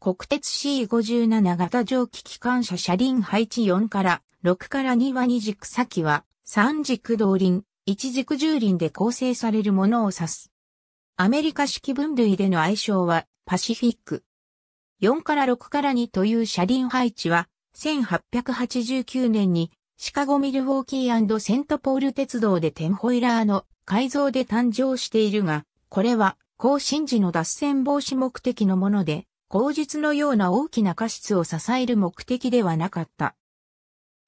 国鉄 C57 型蒸気機関車車輪配置4から6から2は2軸先は3軸動輪、1軸重輪で構成されるものを指す。アメリカ式分類での愛称はパシフィック。4から6から2という車輪配置は1889年にシカゴミルウォーキーセントポール鉄道でテンホイラーの改造で誕生しているが、これは更新時の脱線防止目的のもので、口述のような大きな過失を支える目的ではなかった。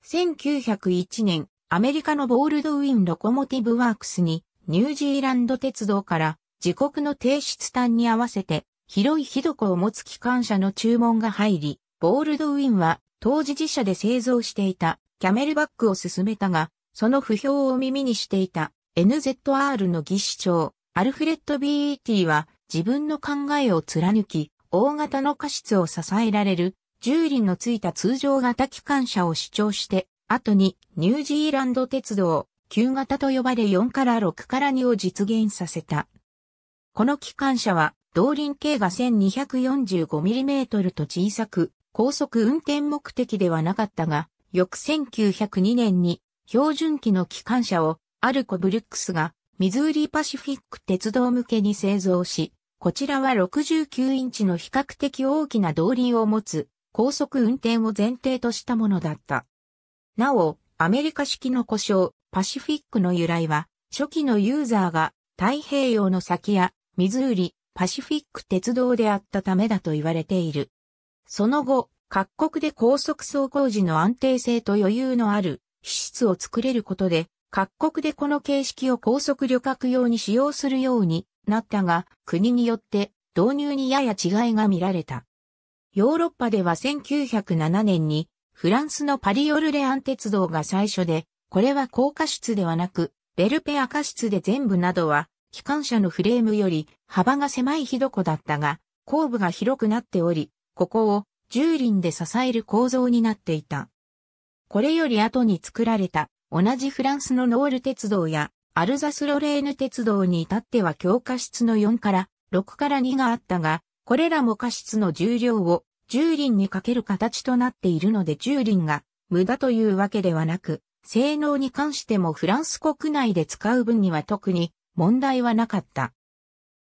1901年、アメリカのボールドウィン・ロコモティブ・ワークスに、ニュージーランド鉄道から自国の提出端に合わせて、広いど床を持つ機関車の注文が入り、ボールドウィンは当時自社で製造していたキャメルバックを進めたが、その不評を耳にしていた NZR の技師長、アルフレッド・ビーティは自分の考えを貫き、大型の過失を支えられる、重輪のついた通常型機関車を主張して、後にニュージーランド鉄道、旧型と呼ばれ4から6から2を実現させた。この機関車は、動輪径が 1245mm と小さく、高速運転目的ではなかったが、翌1902年に標準機の機関車をアルコ・ブルックスがミズーリパシフィック鉄道向けに製造し、こちらは69インチの比較的大きな動輪を持つ高速運転を前提としたものだった。なお、アメリカ式の故障、パシフィックの由来は、初期のユーザーが太平洋の先やミズーリ、パシフィック鉄道であったためだと言われている。その後、各国で高速走行時の安定性と余裕のある皮質を作れることで、各国でこの形式を高速旅客用に使用するようになったが、国によって導入にやや違いが見られた。ヨーロッパでは1907年にフランスのパリ・オルレアン鉄道が最初で、これは高架室ではなく、ベルペア過室で全部などは、機関車のフレームより幅が狭いひどこだったが、後部が広くなっており、ここを重輪で支える構造になっていた。これより後に作られた同じフランスのノール鉄道やアルザスロレーヌ鉄道に至っては強化室の4から6から2があったが、これらも過室の重量を10輪にかける形となっているので10輪が無駄というわけではなく、性能に関してもフランス国内で使う分には特に問題はなかった。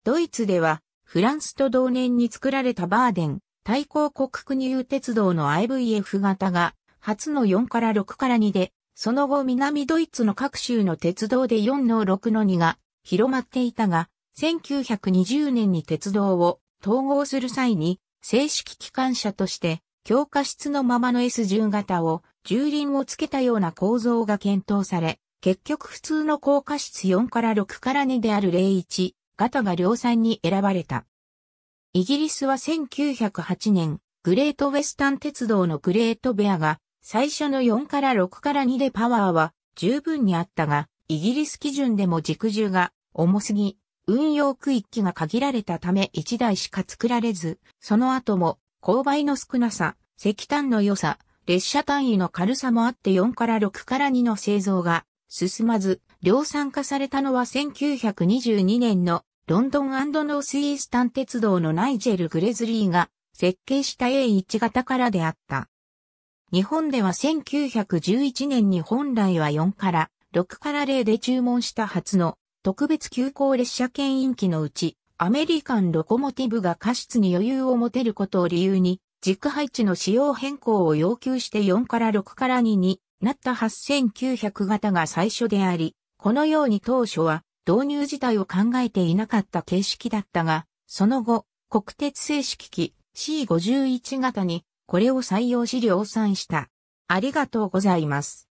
ドイツではフランスと同年に作られたバーデン、対抗国国入鉄道の IVF 型が初の4から6から2でその後南ドイツの各州の鉄道で4の6の2が広まっていたが、1920年に鉄道を統合する際に正式機関車として強化室のままの S10 型を重輪をつけたような構造が検討され、結局普通の高架室4から6から2である01型が量産に選ばれた。イギリスは1908年、グレートウェスタン鉄道のグレートベアが最初の4から6から2でパワーは十分にあったが、イギリス基準でも軸重が重すぎ、運用区域が限られたため1台しか作られず、その後も勾配の少なさ、石炭の良さ、列車単位の軽さもあって4から6から2の製造が進まず、量産化されたのは1922年のロンドンノースイースタン鉄道のナイジェル・グレズリーが設計した A1 型からであった。日本では1911年に本来は4から6から0で注文した初の特別急行列車牽引機のうち、アメリカンロコモティブが過失に余裕を持てることを理由に、軸配置の仕様変更を要求して4から6から2になった8900型が最初であり、このように当初は導入自体を考えていなかった形式だったが、その後、国鉄正式機 C51 型にこれを採用し量産した。ありがとうございます。